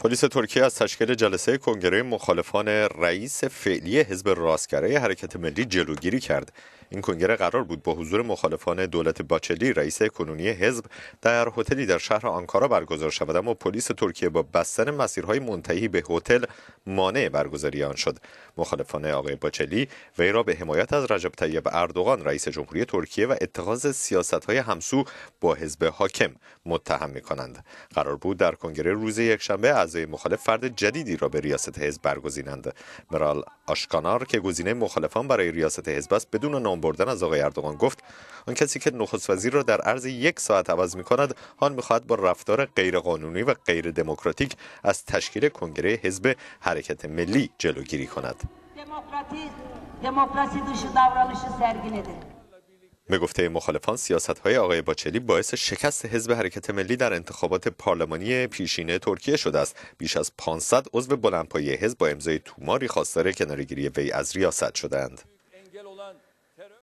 پلیس ترکیه از تشکیل جلسه کنگره مخالفان رئیس فعلی حزب راستگرای حرکت ملی جلوگیری کرد این کنگره قرار بود با حضور مخالفان دولت باچلی رئیس کنونی حزب در هتلی در شهر آنکارا برگزار شود اما پلیس ترکیه با بستن مسیرهای منتهی به هتل مانع برگزاری آن شد مخالفان آقای باچلی وی را به حمایت از رجب طیب اردوغان رئیس جمهوری ترکیه و اتخاذ سیاستهای همسو با حزب حاکم متهم می قرار بود در کنگره روز یکشنبه از اعضای مخالف فرد جدیدی را به ریاست حزب برگزینند مرال آشکانار که گزینه مخالفان برای ریاست حزب است بدون نام بردن از آقای اردوغان گفت آن کسی که نخست وزیر را در عرض یک ساعت عوض می کند حال میخواهد با رفتار غیرقانونی و غیر دموکراتیک از تشکیل کنگره حزب حرکت ملی جلوگیری کند دموقراتی, به گفته مخالفان سیاست های آقای باچلی باعث شکست حزب حرکت ملی در انتخابات پارلمانی پیشینه ترکیه شده است بیش از 500 عضو بلندپایه حزب با امضای توماری خواستار کنارگیری وی از ریاست شدند